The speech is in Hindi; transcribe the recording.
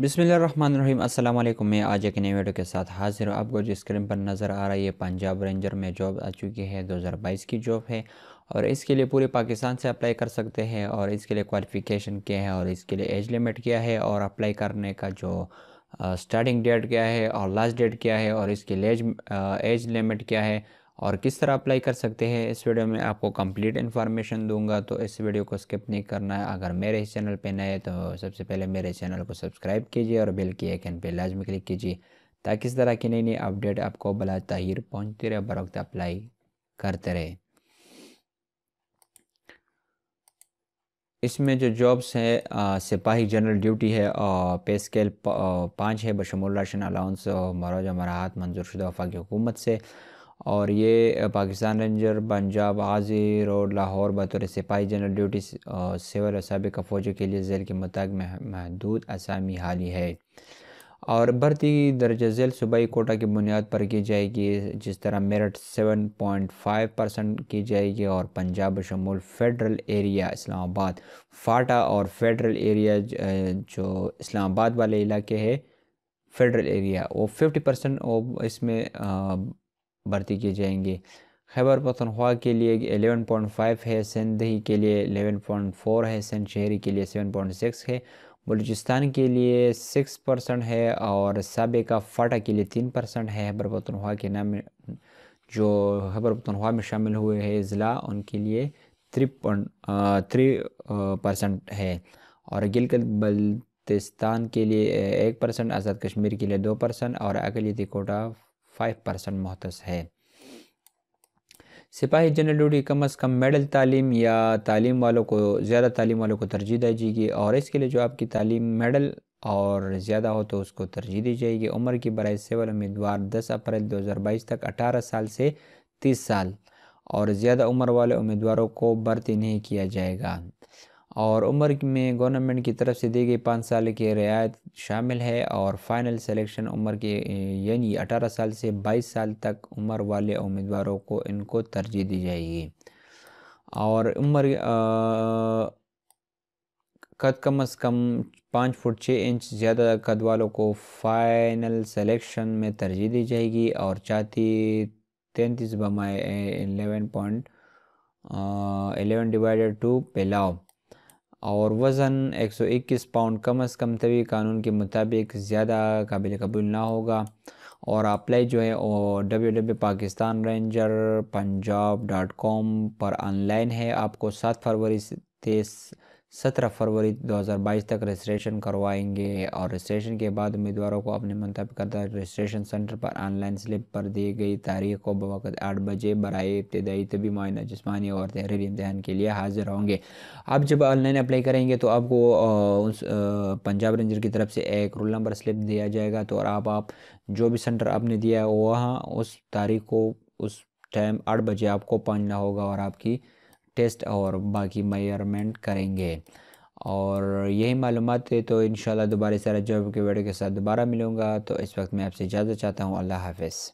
बिसमीम अस्सलाम वालेकुम मैं आज एक नई वीडियो के साथ हाजिर हूँ आपको जो स्क्रीन पर नज़र आ रही है पंजाब रेंजर में जॉब आ चुकी है 2022 की जॉब है और इसके लिए पूरे पाकिस्तान से अप्लाई कर सकते हैं और इसके लिए क्वालिफ़िकेशन क्या है और इसके लिए एज लिमिट क्या है और अप्लाई करने का जो स्टार्टिंग डेट क्या है और लास्ट डेट क्या है और इसकी लिए एज लिमिट क्या है और किस तरह अप्लाई कर सकते हैं इस वीडियो में आपको कंप्लीट इन्फॉर्मेशन दूंगा तो इस वीडियो को स्किप नहीं करना है अगर मेरे इस चैनल पर नए तो सबसे पहले मेरे चैनल को सब्सक्राइब कीजिए और बेल की आइकन पर लाजमी क्लिक कीजिए ताकि इस तरह की नई नई अपडेट आपको बला तहिर पहुँचती रहे बर वक्त अप्लाई करते रहे इसमें जो जॉब्स हैं सिपाही जनरल ड्यूटी है और पे स्केल पाँच है बशमुल राशन अलाउंस मरोजा मराहत मंजूर शुदा वफा की हुकूमत से और ये पाकिस्तान रेंजर पंजाब आजी और लाहौर बतौर सिपाही जनरल ड्यूटी सिविल सबका फ़ौजों के लिए जेल के मुताबिक महदूद असामी हाली है और भर्ती दर्ज झेल सूबाई कोटा की बुनियाद पर की जाएगी जिस तरह मेरठ 7.5 परसेंट की जाएगी और पंजाब शमूल फेडरल एरिया इस्लामाबाद फाटा और फेडरल एरिया जो इस्लामाबाद वाले इलाके है फेडरल एरिया वो 50 परसेंट इसमें भर्ती किए जाएंगे खैबर पखनख्वा के लिए 11.5 है सिंधी के लिए 11.4 है सिंध शहरी के लिए 7.6 है बलूचिस्तान के लिए 6 परसेंट है और सबका फाटा के लिए 3 परसेंट है खैबर पखनख्वा के नाम जो खैबर पखनख्वा में शामिल हुए हैं ज़िला उनके लिए थ्री थ्री परसेंट है और गिलगित बल्तिस्तान के लिए एक परसेंट आज़ाद कश्मीर के लिए दो परसेंट और अकेली कोटा फाइव परसेंट महतस है सिपाही जनरल ड्यूटी कम अज़ कम मेडल तालीम या तालीम वालों को ज़्यादा तालीम वालों को तरजीह दी जाएगी और इसके लिए जो आपकी तालीम मेडल और ज़्यादा हो तो उसको तरजीह दी जाएगी उम्र की बरए सिविल उम्मीदवार दस अप्रैल दो हज़ार बाईस तक अठारह साल से तीस साल और ज़्यादा उम्र वाले उम्मीदवारों को भर्ती नहीं किया जाएगा और उम्र में गवर्नमेंट की तरफ से दी गई पाँच साल की रियायत शामिल है और फाइनल सिलेक्शन उम्र के यानी अठारह साल से बाईस साल तक उम्र वाले उम्मीदवारों को इनको तरजीह दी जाएगी और उम्र कद कम अज़ कम पाँच फुट छः इंच ज़्यादा कद वालों को फाइनल सिलेक्शन में तरजीह दी जाएगी और चाहती तैंतीस बमाए eleven point eleven divided to पेलाव और वज़न 121 पाउंड कम अज़ कम तभी कानून के मुताबिक ज़्यादा काबिल कबूल ना होगा और अप्लाई जो है वो W W Pakistan ranger Punjab dot com पर ऑनलाइन है आपको सात फरवरी से सत्रह फरवरी 2022 तक रजिस्ट्रेशन करवाएंगे और रजिस्ट्रेशन के बाद उम्मीदवारों को अपने मंतव्य करता रजिस्ट्रेशन सेंटर पर ऑनलाइन स्लिप पर दी गई तारीख को बवक़त आठ बजे बरए इब्तदाई तबी मुआना जिसमानी और तहरीरी इम्तहान के लिए हाजिर होंगे आप जब ऑनलाइन अप्लाई करेंगे तो आपको उस पंजाब रेंजर की तरफ से एक रोल नंबर स्लिप दिया जाएगा तो और आप, आप जो भी सेंटर आपने दिया है वहाँ उस तारीख को उस टाइम आठ बजे आपको पहुँचना होगा और आपकी टेस्ट और बाकी मेयरमेंट करेंगे और यही मालूम थे तो इन दोबारा सारा जॉब के वीडियो के साथ दोबारा मिलूँगा तो इस वक्त मैं आपसे इजाज़त चाहता हूँ अल्लाह हाफिज़